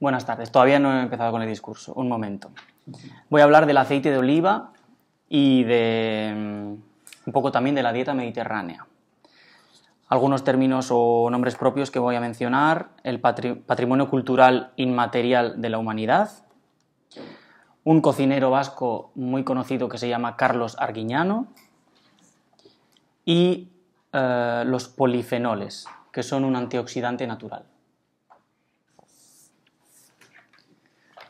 Buenas tardes. Todavía no he empezado con el discurso. Un momento. Voy a hablar del aceite de oliva y de mm, un poco también de la dieta mediterránea. Algunos términos o nombres propios que voy a mencionar, el patrimonio cultural inmaterial de la humanidad, un cocinero vasco muy conocido que se llama Carlos Arguiñano y eh, los polifenoles, que son un antioxidante natural.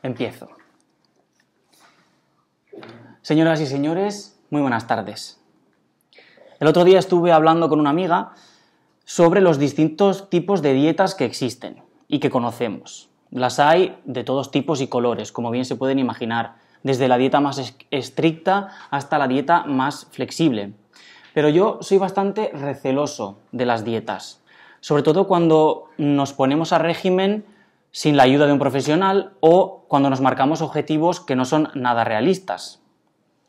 Empiezo. Señoras y señores, muy buenas tardes. El otro día estuve hablando con una amiga sobre los distintos tipos de dietas que existen y que conocemos. Las hay de todos tipos y colores, como bien se pueden imaginar, desde la dieta más estricta hasta la dieta más flexible. Pero yo soy bastante receloso de las dietas, sobre todo cuando nos ponemos a régimen sin la ayuda de un profesional o cuando nos marcamos objetivos que no son nada realistas.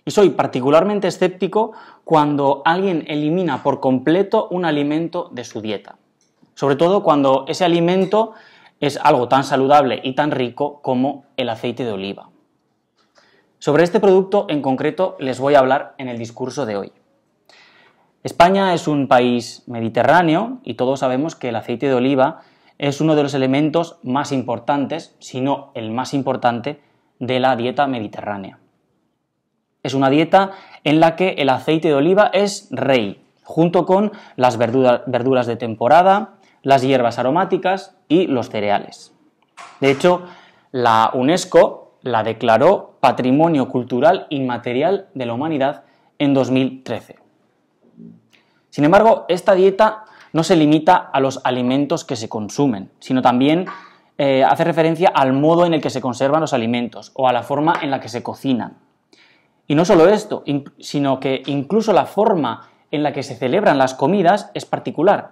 Y soy particularmente escéptico cuando alguien elimina por completo un alimento de su dieta. Sobre todo cuando ese alimento es algo tan saludable y tan rico como el aceite de oliva. Sobre este producto en concreto les voy a hablar en el discurso de hoy. España es un país mediterráneo y todos sabemos que el aceite de oliva es uno de los elementos más importantes, si no el más importante, de la dieta mediterránea. Es una dieta en la que el aceite de oliva es rey, junto con las verduras de temporada, las hierbas aromáticas y los cereales. De hecho, la UNESCO la declaró Patrimonio Cultural Inmaterial de la Humanidad en 2013. Sin embargo, esta dieta no se limita a los alimentos que se consumen, sino también eh, hace referencia al modo en el que se conservan los alimentos o a la forma en la que se cocinan. Y no solo esto, sino que incluso la forma en la que se celebran las comidas es particular.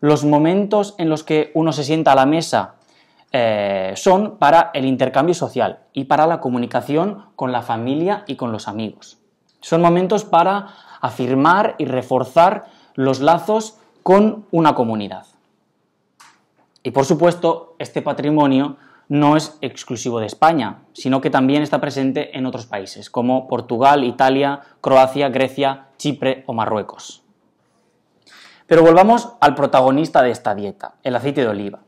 Los momentos en los que uno se sienta a la mesa eh, son para el intercambio social y para la comunicación con la familia y con los amigos. Son momentos para afirmar y reforzar los lazos con una comunidad. Y por supuesto, este patrimonio no es exclusivo de España, sino que también está presente en otros países, como Portugal, Italia, Croacia, Grecia, Chipre o Marruecos. Pero volvamos al protagonista de esta dieta, el aceite de oliva.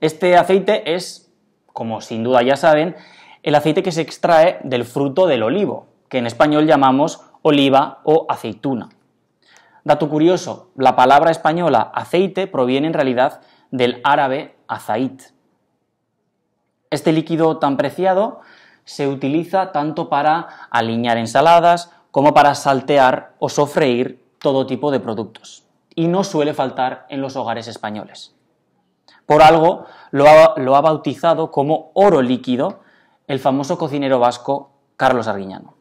Este aceite es, como sin duda ya saben, el aceite que se extrae del fruto del olivo, que en español llamamos oliva o aceituna. Dato curioso, la palabra española aceite proviene en realidad del árabe azaít. Este líquido tan preciado se utiliza tanto para alinear ensaladas como para saltear o sofreír todo tipo de productos. Y no suele faltar en los hogares españoles. Por algo lo ha, lo ha bautizado como oro líquido el famoso cocinero vasco Carlos Arguiñano.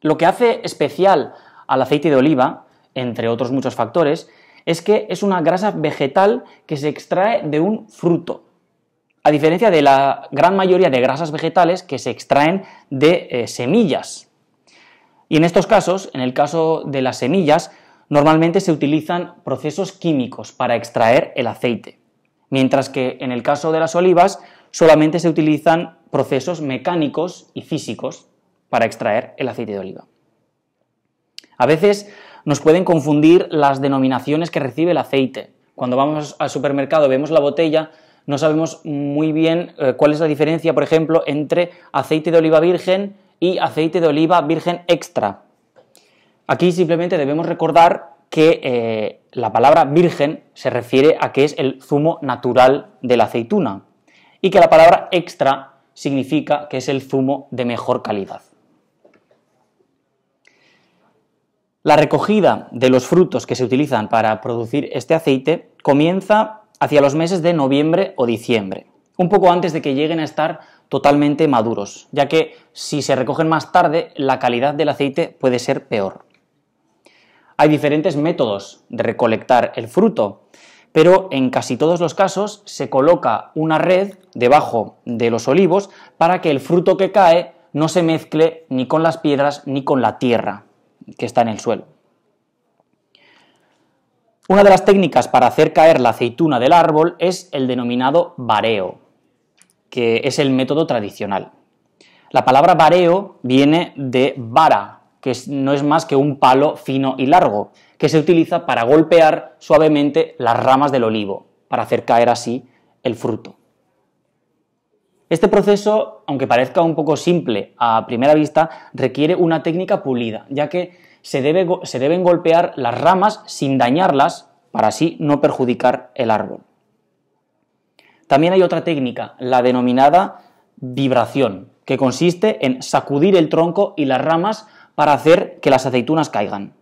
Lo que hace especial al aceite de oliva, entre otros muchos factores, es que es una grasa vegetal que se extrae de un fruto, a diferencia de la gran mayoría de grasas vegetales que se extraen de eh, semillas. Y en estos casos, en el caso de las semillas, normalmente se utilizan procesos químicos para extraer el aceite, mientras que en el caso de las olivas solamente se utilizan procesos mecánicos y físicos para extraer el aceite de oliva. A veces nos pueden confundir las denominaciones que recibe el aceite. Cuando vamos al supermercado vemos la botella, no sabemos muy bien eh, cuál es la diferencia, por ejemplo, entre aceite de oliva virgen y aceite de oliva virgen extra. Aquí simplemente debemos recordar que eh, la palabra virgen se refiere a que es el zumo natural de la aceituna y que la palabra extra significa que es el zumo de mejor calidad. La recogida de los frutos que se utilizan para producir este aceite comienza hacia los meses de noviembre o diciembre, un poco antes de que lleguen a estar totalmente maduros, ya que si se recogen más tarde, la calidad del aceite puede ser peor. Hay diferentes métodos de recolectar el fruto, pero en casi todos los casos se coloca una red debajo de los olivos para que el fruto que cae no se mezcle ni con las piedras ni con la tierra que está en el suelo. Una de las técnicas para hacer caer la aceituna del árbol es el denominado bareo, que es el método tradicional. La palabra bareo viene de vara, que no es más que un palo fino y largo, que se utiliza para golpear suavemente las ramas del olivo, para hacer caer así el fruto. Este proceso aunque parezca un poco simple a primera vista, requiere una técnica pulida, ya que se, deben golpear las ramas sin dañarlas para así no perjudicar el árbol. También hay otra técnica, la denominada vibración, que consiste en sacudir el tronco y las ramas para hacer que las aceitunas caigan.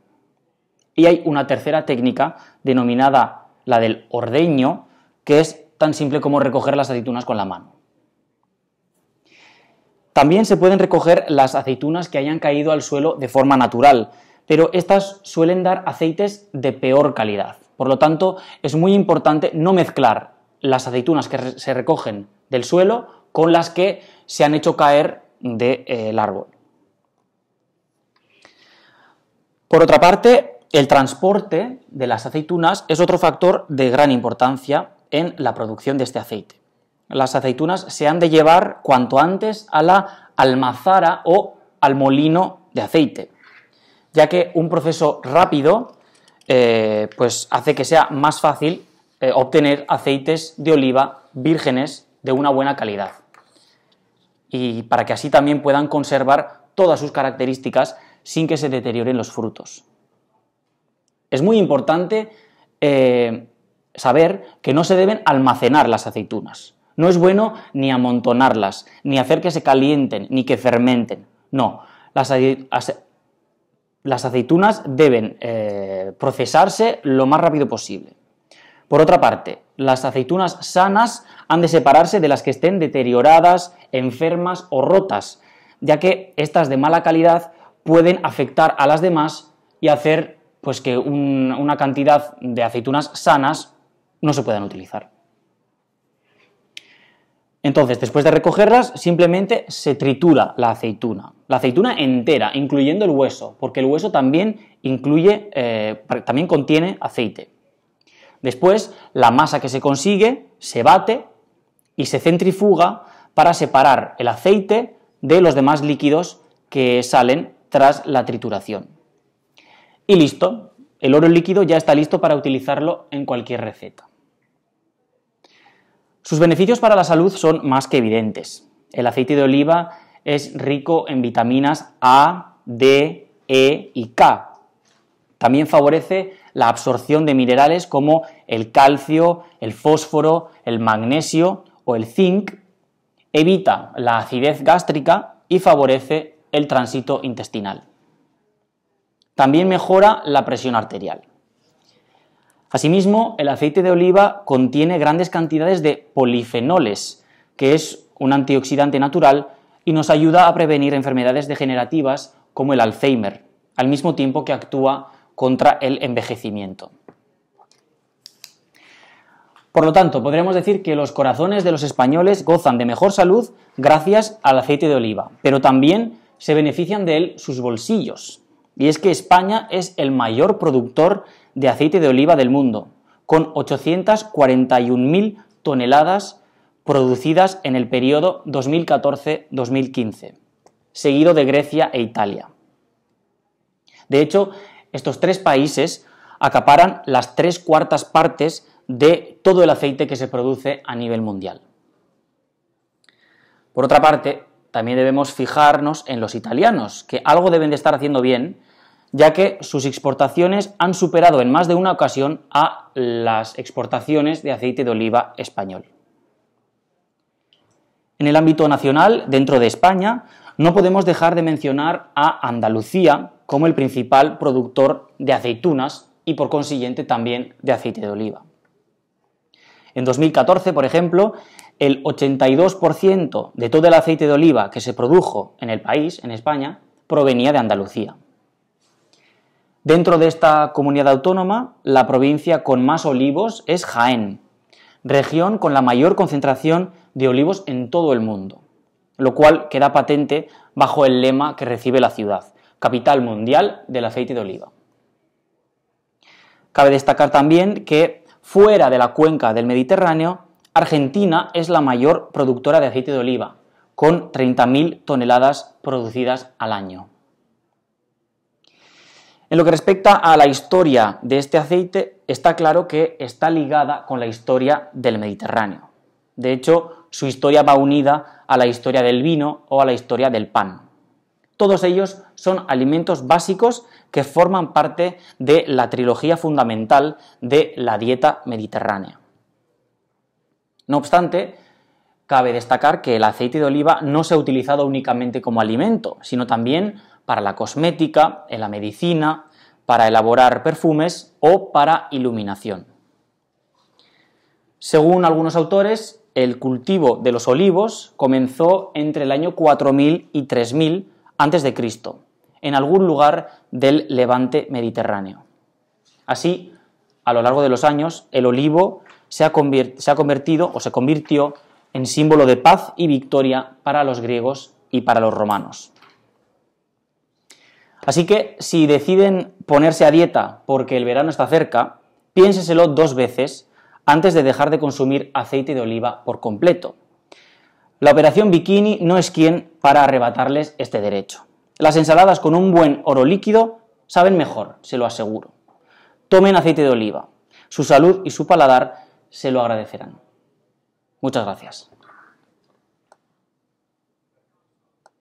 Y hay una tercera técnica, denominada la del ordeño, que es tan simple como recoger las aceitunas con la mano. También se pueden recoger las aceitunas que hayan caído al suelo de forma natural, pero estas suelen dar aceites de peor calidad. Por lo tanto, es muy importante no mezclar las aceitunas que se recogen del suelo con las que se han hecho caer del eh, árbol. Por otra parte, el transporte de las aceitunas es otro factor de gran importancia en la producción de este aceite las aceitunas se han de llevar cuanto antes a la almazara o al molino de aceite, ya que un proceso rápido eh, pues hace que sea más fácil eh, obtener aceites de oliva vírgenes de una buena calidad y para que así también puedan conservar todas sus características sin que se deterioren los frutos. Es muy importante eh, saber que no se deben almacenar las aceitunas, no es bueno ni amontonarlas, ni hacer que se calienten, ni que fermenten. No, las, aceitunas deben eh, procesarse lo más rápido posible. Por otra parte, las aceitunas sanas han de separarse de las que estén deterioradas, enfermas o rotas, ya que estas de mala calidad pueden afectar a las demás y hacer pues, que una cantidad de aceitunas sanas no se puedan utilizar. Entonces, después de recogerlas, simplemente se tritura la aceituna, la aceituna entera, incluyendo el hueso, porque el hueso también incluye, eh, también contiene aceite. Después, la masa que se consigue se bate y se centrifuga para separar el aceite de los demás líquidos que salen tras la trituración. Y listo, el oro líquido ya está listo para utilizarlo en cualquier receta. Sus beneficios para la salud son más que evidentes. El aceite de oliva es rico en vitaminas A, D, E y K. También favorece la absorción de minerales como el calcio, el fósforo, el magnesio o el zinc, evita la acidez gástrica y favorece el tránsito intestinal. También mejora la presión arterial. Asimismo, el aceite de oliva contiene grandes cantidades de polifenoles, que es un antioxidante natural y nos ayuda a prevenir enfermedades degenerativas como el Alzheimer, al mismo tiempo que actúa contra el envejecimiento. Por lo tanto, podremos decir que los corazones de los españoles gozan de mejor salud gracias al aceite de oliva, pero también se benefician de él sus bolsillos. Y es que España es el mayor productor de aceite de oliva del mundo, con 841.000 toneladas producidas en el periodo 2014-2015, seguido de Grecia e Italia. De hecho, estos tres países acaparan las tres cuartas partes de todo el aceite que se produce a nivel mundial. Por otra parte, también debemos fijarnos en los italianos, que algo deben de estar haciendo bien, ya que sus exportaciones han superado en más de una ocasión a las exportaciones de aceite de oliva español. En el ámbito nacional, dentro de España, no podemos dejar de mencionar a Andalucía como el principal productor de aceitunas y por consiguiente también de aceite de oliva. En 2014, por ejemplo, el 82% de todo el aceite de oliva que se produjo en el país, en España, provenía de Andalucía. Dentro de esta comunidad autónoma, la provincia con más olivos es Jaén, región con la mayor concentración de olivos en todo el mundo, lo cual queda patente bajo el lema que recibe la ciudad, capital mundial del aceite de oliva. Cabe destacar también que fuera de la cuenca del Mediterráneo, Argentina es la mayor productora de aceite de oliva, con 30.000 toneladas producidas al año. En lo que respecta a la historia de este aceite, está claro que está ligada con la historia del Mediterráneo. De hecho, su historia va unida a la historia del vino o a la historia del pan. Todos ellos son alimentos básicos que forman parte de la trilogía fundamental de la dieta mediterránea. No obstante, cabe destacar que el aceite de oliva no se ha utilizado únicamente como alimento, sino también para la cosmética, en la medicina, para elaborar perfumes o para iluminación. Según algunos autores, el cultivo de los olivos comenzó entre el año 4000 y 3000 a.C., en algún lugar del levante mediterráneo. Así, a lo largo de los años, el olivo se ha, se ha convertido o se convirtió en símbolo de paz y victoria para los griegos y para los romanos. Así que si deciden ponerse a dieta porque el verano está cerca, piénseselo dos veces antes de dejar de consumir aceite de oliva por completo. La operación bikini no es quien para arrebatarles este derecho. Las ensaladas con un buen oro líquido saben mejor, se lo aseguro. Tomen aceite de oliva. Su salud y su paladar se lo agradecerán. Muchas gracias.